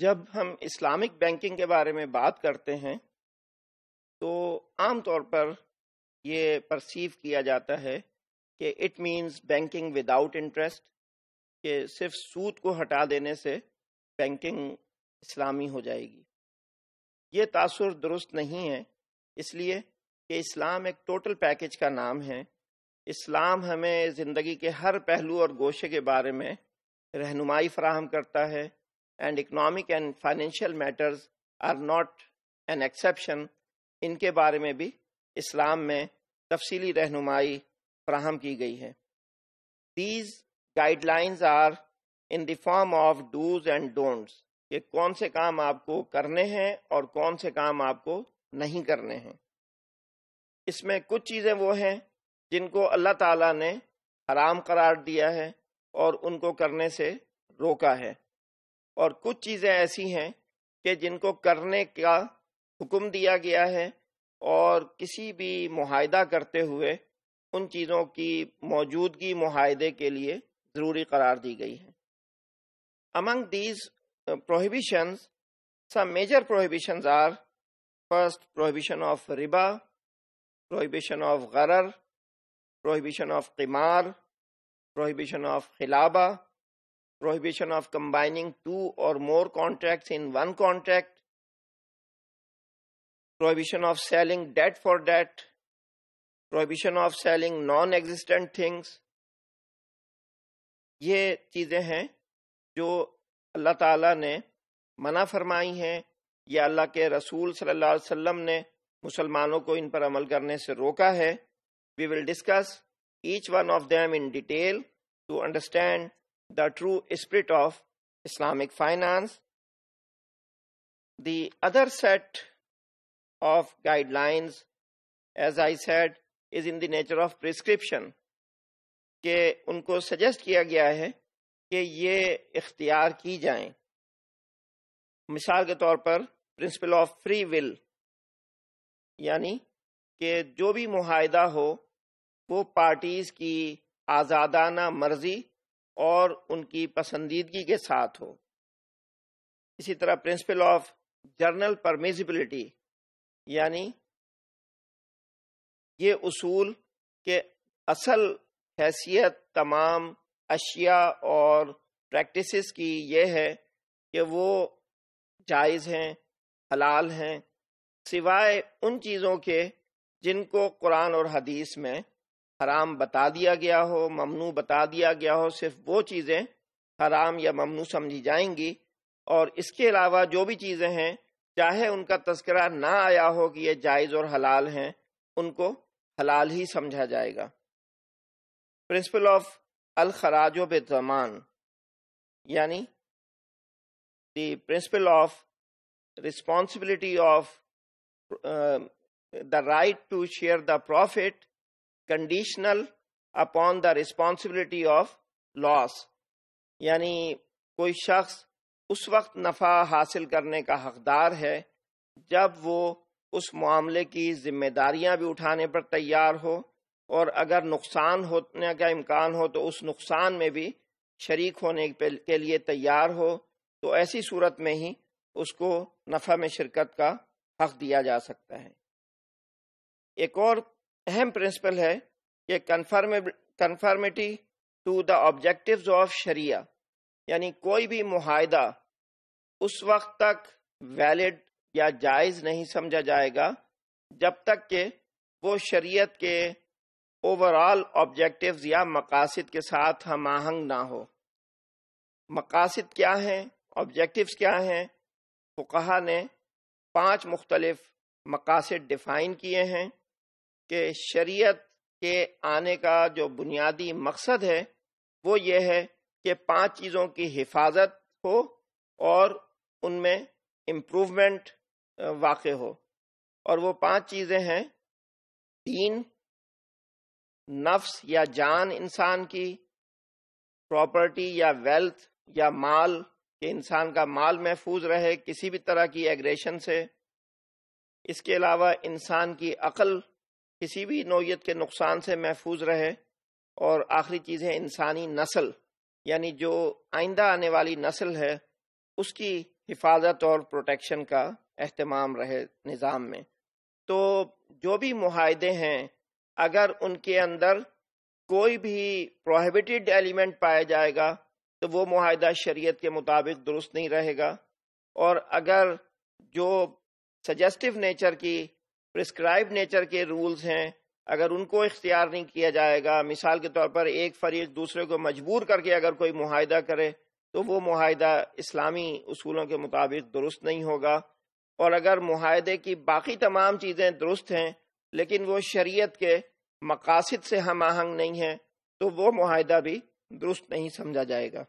जब हम Islamic banking के बारे में बात करते हैं तो आमतौर पर ये परसीव किया जाता है कि it means banking without interest कि सिर्फ सूद को हटा देने से बैंकिंग इस्लामी हो जाएगी ये तासुर दुरुस्त नहीं है इसलिए कि इस्लाम एक टोटल पैकेज का नाम है इस्लाम हमें ज़िंदगी के हर पहलू और गोशे के बारे में रहनुमाई फराहम करता है and economic and financial matters are not an exception इनके बारे में भी इस्लाम में तफसीली रहनुमाई फ्राहम की गई है these guidelines are in the form of dos and don'ts कि कौन से काम आपको करने हैं और कौन से काम आपको नहीं करने हैं इसमें कुछ चीज़ें वो हैं जिनको अल्लाह ताला ने हराम करार दिया है और उनको करने से रोका है और कुछ चीजें ऐसी हैं कि जिनको करने का हुक्म दिया गया है और किसी भी माहिदा करते हुए उन चीजों की मौजूदगी माहदे के लिए जरूरी करार दी गई है among these prohibition some major prohibition are first prohibition of रिबा प्रोहिबिशन ऑफ गरर प्रोहिबिशन ऑफ किमार प्रोहिबिशन ऑफ खिलाबा prohibition of combining two or more contracts in one contract, prohibition of selling debt for debt, prohibition of selling non-existent things. ye cheeze hain jo allah taala ne mana farmayi hain ya allah ke rasool sallallahu alaihi wasallam ne musalmanon ko in par amal karne se roka hai we will discuss each one of them in detail to understand the true spirit of Islamic finance. The other set of guidelines, as I said, is in the nature of prescription. कि उनको suggest किया गया है कि ये इख्तियार की जाएं। मिसाल के तौर पर प्रिंसिपल ऑफ फ्री विल यानी कि जो भी मुहिदा हो वो पार्टीज की आज़ादाना मर्जी और उनकी पसंदीदगी के साथ हो इसी तरह प्रिंसिपल ऑफ जर्नल परमिजिबिलिटी यानी ये उसूल के असल हैसियत तमाम अशिया और प्रैक्टिसेस की यह है कि वो जायज़ हैं हलाल हैं सिवाय उन चीज़ों के जिनको कुरान और हदीस में हराम बता दिया गया हो ममनू बता दिया गया हो सिर्फ वो चीज़ें हराम या ममनू समझी जाएंगी और इसके अलावा जो भी चीज़ें हैं चाहे उनका तस्करा ना आया हो कि ये जायज़ और हलाल हैं उनको हलाल ही समझा जाएगा प्रिंसिपल ऑफ अल खराजो बेतमान यानी the principle of responsibility of the right to share the profit conditional upon the responsibility of loss यानी कोई शख्स उस वक्त नफ़ा हासिल करने का हकदार है जब वो उस मामले की जिम्मेदारियां भी उठाने पर तैयार हो और अगर नुकसान होने का इम्कान हो तो उस नुकसान में भी शरीक होने के लिए तैयार हो तो ऐसी सूरत में ही उसको नफ़ा में शिरकत का हक दिया जा सकता है एक और अहम प्रिंसिपल है कि conformity to the objective of शरिया यानी कोई भी मुहिदा उस वक्त तक वैलिड या जायज नहीं समझा जाएगा जब तक कि वो शरीयत के ओवरऑल ऑब्जेक्टिव्स या मकासद के साथ हम आहंग ना हो मकासद क्या हैं ऑब्जेक्टिव्स क्या हैं फुकाहा ने पांच मुख्तलिफ मकासद डिफाइन किए हैं कि शरीयत के आने का जो बुनियादी मकसद है वो ये है कि पांच चीज़ों की हिफाजत हो और उनमें इम्प्रूवमेंट वाक़ हो और वो पांच चीज़ें हैं दीन नफ्स या जान इंसान की प्रॉपर्टी या वेल्थ या माल कि इंसान का माल महफूज रहे किसी भी तरह की एग्रेशन से इसके अलावा इंसान की अकल किसी भी नोयत के नुकसान से महफूज रहे और आखिरी चीज़ है इंसानी नस्ल यानी जो आइंदा आने वाली नस्ल है उसकी हिफाजत और प्रोटेक्शन का अहतमाम रहे निज़ाम में तो जो भी माहदे हैं अगर उनके अंदर कोई भी प्रोहिबिटेड एलिमेंट पाया जाएगा तो वो माहदा शरीयत के मुताबिक दुरुस्त नहीं रहेगा और अगर जो सजेस्टिव नेचर की प्रिस्क्राइब नेचर के रूल्स हैं अगर उनको इख्तियार नहीं किया जाएगा मिसाल के तौर पर एक फरीक दूसरे को मजबूर करके अगर कोई माहिदा करे तो वो माहिदा इस्लामी असूलों के मुताबिक दुरुस्त नहीं होगा और अगर माहदे की बाकी तमाम चीज़ें दुरुस्त हैं लेकिन वो शरीयत के मकासद से हम आहंग नहीं है तो वो माहिदा भी दुरुस्त नहीं समझा जाएगा